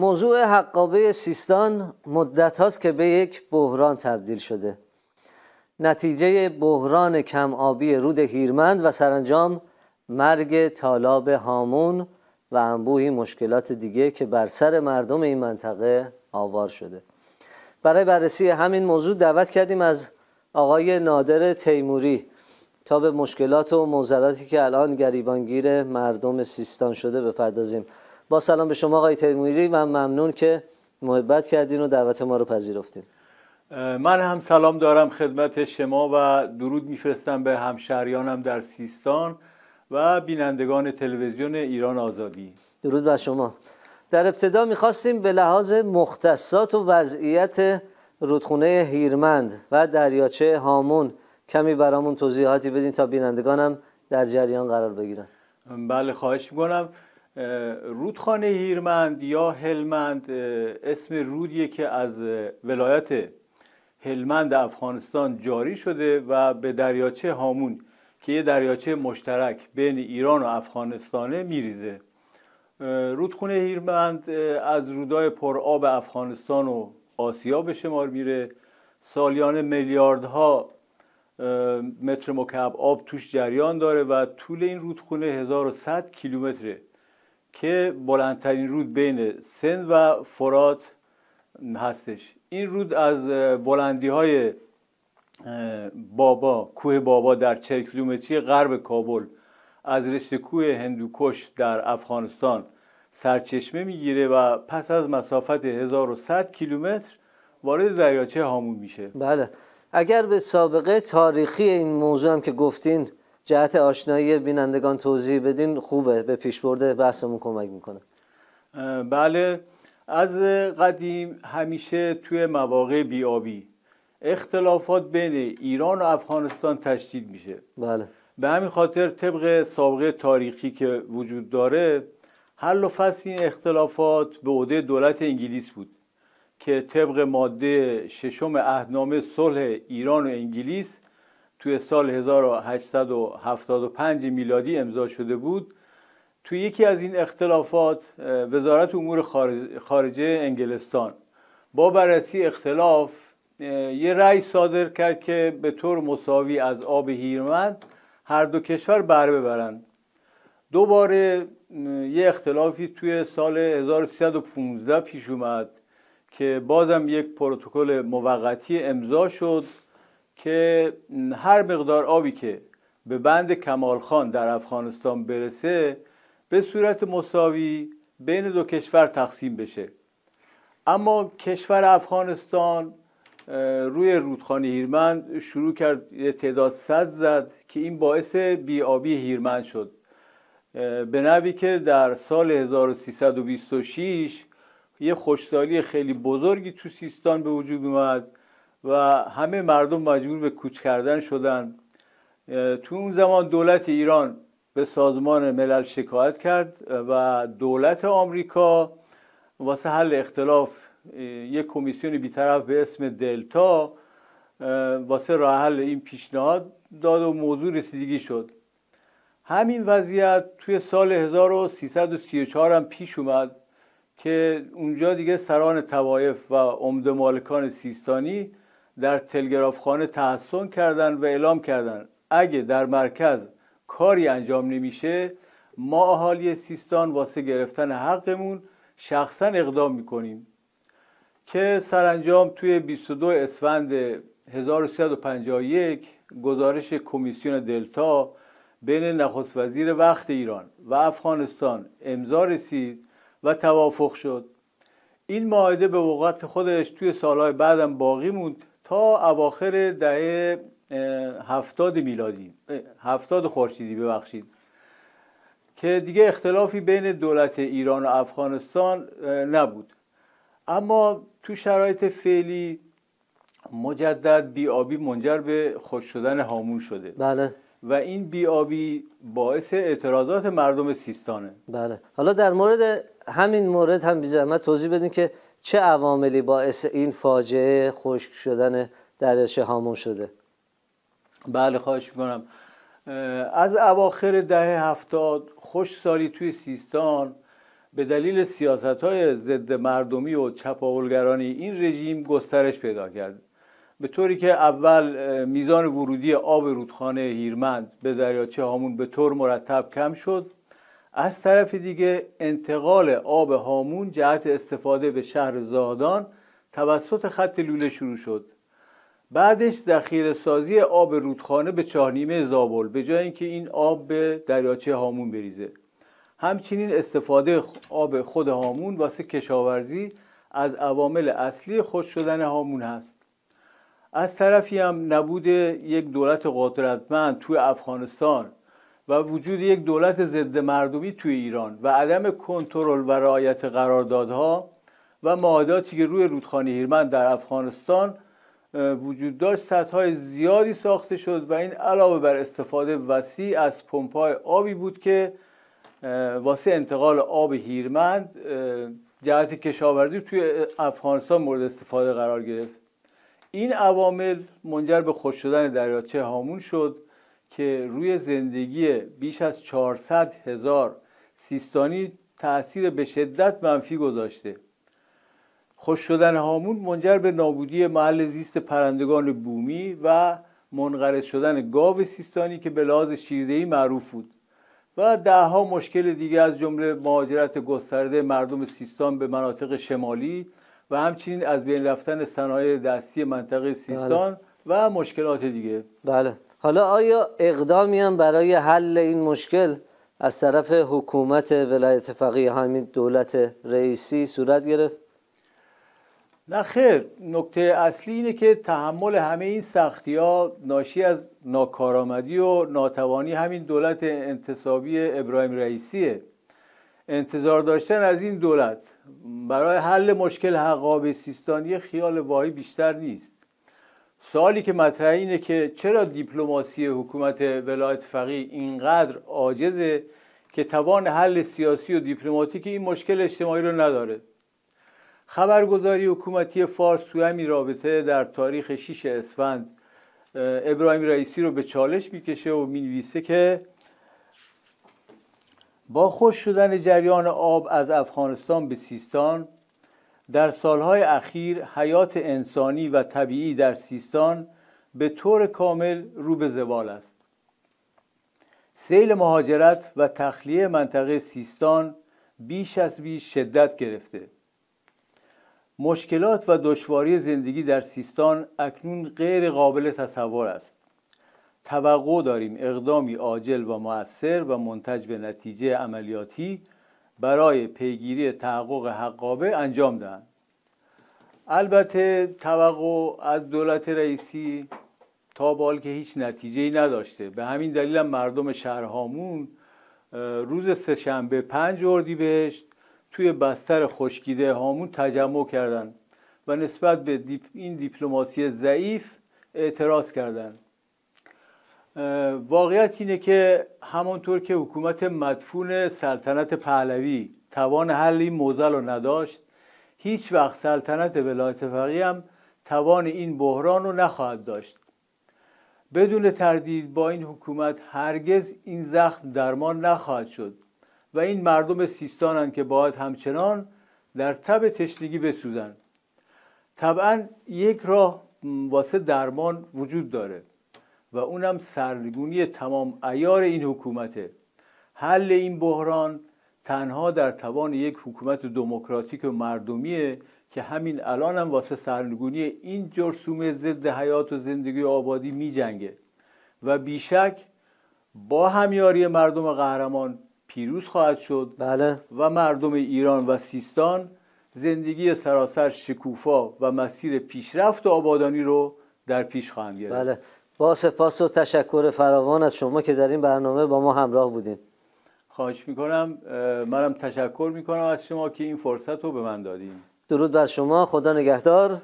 موضوع حقابه سیستان مدت هاست که به یک بحران تبدیل شده نتیجه بحران کم آبی رود هیرمند و سرانجام مرگ تالاب هامون و انبوهی مشکلات دیگه که بر سر مردم این منطقه آوار شده برای بررسی همین موضوع دعوت کردیم از آقای نادر تیموری تا به مشکلات و موزلاتی که الان گریبانگیر مردم سیستان شده بپردازیم با سلام به شما آقای تیموری و ممنون که محبت کردین و دعوت ما رو پذیرفتین من هم سلام دارم خدمت شما و درود میفرستم به همشهریانم در سیستان و بینندگان تلویزیون ایران آزادی درود بر شما در ابتدا میخواستیم به لحاظ مختصات و وضعیت رودخونه هیرمند و دریاچه هامون کمی برامون توضیحاتی بدین تا بینندگانم در جریان قرار بگیرن بله خواهش میکنم رودخانه هیرمند یا هلمند اسم رودیه که از ولایت هلمند افغانستان جاری شده و به دریاچه هامون که یه دریاچه مشترک بین ایران و افغانستانه میریزه رودخانه هیرمند از رودای آب افغانستان و آسیا به شمار میره سالیانه میلیاردها متر مکعب آب توش جریان داره و طول این رودخونه 1100 کیلومتره که بلندترین رود بین سند و فرات هستش این رود از بلندی های بابا کوه بابا در 40 کیلومتری غرب کابل از رشته کوه هندوکش در افغانستان سرچشمه میگیره و پس از مسافت 1100 کیلومتر وارد دریاچه هامون میشه بله اگر به سابقه تاریخی این موضوع هم که گفتین جهت آشنایی بینندگان توضیح بدین خوبه به پیشبرد بحثمون کمک میکنه بله از قدیم همیشه توی مواقع بیابی اختلافات بین ایران و افغانستان تشدید میشه بله به همین خاطر طبق سابقه تاریخی که وجود داره حل و فصل این اختلافات به عهده دولت انگلیس بود که طبق ماده ششم اهنامه صلح ایران و انگلیس توی سال 1875 میلادی امضا شده بود توی یکی از این اختلافات وزارت امور خارجه انگلستان با بررسی اختلاف یه رأی صادر کرد که به طور مساوی از آب هیرمند هر دو کشور بر ببرند دوباره یه اختلافی توی سال 1315 پیش اومد که بازم یک پروتکل موقتی امضا شد که هر مقدار آبی که به بند کمالخان در افغانستان برسه به صورت مساوی بین دو کشور تقسیم بشه اما کشور افغانستان روی رودخانه هیرمند شروع کرد یه تعداد صد زد که این باعث بیابی هیرمند شد به نوی که در سال 1326 یه خوشسالی خیلی بزرگی تو سیستان به وجود اومد و همه مردم مجبور به کوچ کردن شدن تو اون زمان دولت ایران به سازمان ملل شکایت کرد و دولت آمریکا واسه حل اختلاف یک کمیسیون بیطرف به اسم دلتا واسه راه حل این پیشنهاد داد و موضوع رسیدگی شد همین وضعیت توی سال 1334 هم پیش اومد که اونجا دیگه سران توایف و عمده مالکان سیستانی در خانه تحسن کردند و اعلام کردن اگه در مرکز کاری انجام نمیشه ما اهالی سیستان واسه گرفتن حقمون شخصا اقدام میکنیم که سرانجام توی 22 اسفند 1351 گزارش کمیسیون دلتا بین نخست وزیر وقت ایران و افغانستان امضا رسید و توافق شد این معاهده به وقت خودش توی سالهای بعدم باقی موند تا اواخر دهه هفتاد میلادی هفتاد خورشیدی ببخشید که دیگه اختلافی بین دولت ایران و افغانستان نبود اما تو شرایط فعلی مجدد بیابی منجر به خوش شدن هامون شده بله و این بیابی باعث اعتراضات مردم سیستانه بله حالا در مورد همین مورد هم بی توضیح بدین که چه عواملی باعث این فاجعه خشک شدن دریاچه هامون شده بله خواهش میکنم از اواخر دهه هفتاد خوش سالی توی سیستان به دلیل سیاست های ضد مردمی و چپاولگرانی این رژیم گسترش پیدا کرد به طوری که اول میزان ورودی آب رودخانه هیرمند به دریاچه هامون به طور مرتب کم شد از طرف دیگه انتقال آب هامون جهت استفاده به شهر زادان توسط خط لوله شروع شد بعدش ذخیره سازی آب رودخانه به چاه زابل به جای اینکه این آب به دریاچه هامون بریزه همچنین استفاده آب خود هامون واسه کشاورزی از عوامل اصلی خود شدن هامون هست از طرفی هم نبود یک دولت قدرتمند توی افغانستان و وجود یک دولت ضد مردمی توی ایران و عدم کنترل و رعایت قراردادها و معاداتی که روی رودخانه هیرمند در افغانستان وجود داشت سطح زیادی ساخته شد و این علاوه بر استفاده وسیع از پمپهای آبی بود که واسه انتقال آب هیرمند جهت کشاورزی توی افغانستان مورد استفاده قرار گرفت این عوامل منجر به خوش شدن دریاچه هامون شد که روی زندگی بیش از 400 هزار سیستانی تاثیر به شدت منفی گذاشته خوش شدن هامون منجر به نابودی محل زیست پرندگان بومی و منقرض شدن گاو سیستانی که به لحاظ شیردهی معروف بود و دهها مشکل دیگه از جمله مهاجرت گسترده مردم سیستان به مناطق شمالی و همچنین از بین رفتن صنایع دستی منطقه سیستان بله. و مشکلات دیگه بله حالا آیا اقدامی هم برای حل این مشکل از طرف حکومت ولایت فقیه همین دولت رئیسی صورت گرفت؟ نه خیر نکته اصلی اینه که تحمل همه این سختی ها ناشی از ناکارآمدی و ناتوانی همین دولت انتصابی ابراهیم رئیسیه انتظار داشتن از این دولت برای حل مشکل حقاب سیستانی خیال واهی بیشتر نیست سوالی که مطرح اینه که چرا دیپلماسی حکومت ولایت فقیه اینقدر عاجزه که توان حل سیاسی و دیپلماتیک این مشکل اجتماعی رو نداره خبرگزاری حکومتی فارس توی همین رابطه در تاریخ 6 اسفند ابراهیم رئیسی رو به چالش میکشه و مینویسه که با خوش شدن جریان آب از افغانستان به سیستان در سالهای اخیر حیات انسانی و طبیعی در سیستان به طور کامل رو به زوال است سیل مهاجرت و تخلیه منطقه سیستان بیش از بیش شدت گرفته مشکلات و دشواری زندگی در سیستان اکنون غیر قابل تصور است توقع داریم اقدامی عاجل و مؤثر و منتج به نتیجه عملیاتی برای پیگیری تحقق حقابه انجام دهند البته توقع از دولت رئیسی تا بال که هیچ نتیجه ای نداشته به همین دلیل هم مردم شهرهامون روز سهشنبه پنج بهشت توی بستر خشکیده هامون تجمع کردند و نسبت به این دیپلماسی ضعیف اعتراض کردند واقعیت اینه که همانطور که حکومت مدفون سلطنت پهلوی توان حل این موزل رو نداشت هیچ وقت سلطنت ولایت فقیه هم توان این بحران رو نخواهد داشت بدون تردید با این حکومت هرگز این زخم درمان نخواهد شد و این مردم هم که باید همچنان در تب تشنگی بسوزن طبعا یک راه واسه درمان وجود داره و اونم سرنگونی تمام ایار این حکومته حل این بحران تنها در توان یک حکومت دموکراتیک و مردمیه که همین الان هم واسه سرنگونی این جرسومه ضد حیات و زندگی و آبادی جنگه و بیشک با همیاری مردم قهرمان پیروز خواهد شد بله. و مردم ایران و سیستان زندگی سراسر شکوفا و مسیر پیشرفت و آبادانی رو در پیش خواهند گرفت بله. با سپاس و تشکر فراوان از شما که در این برنامه با ما همراه بودین خواهش میکنم منم تشکر میکنم از شما که این فرصت رو به من دادیم درود بر شما خدا نگهدار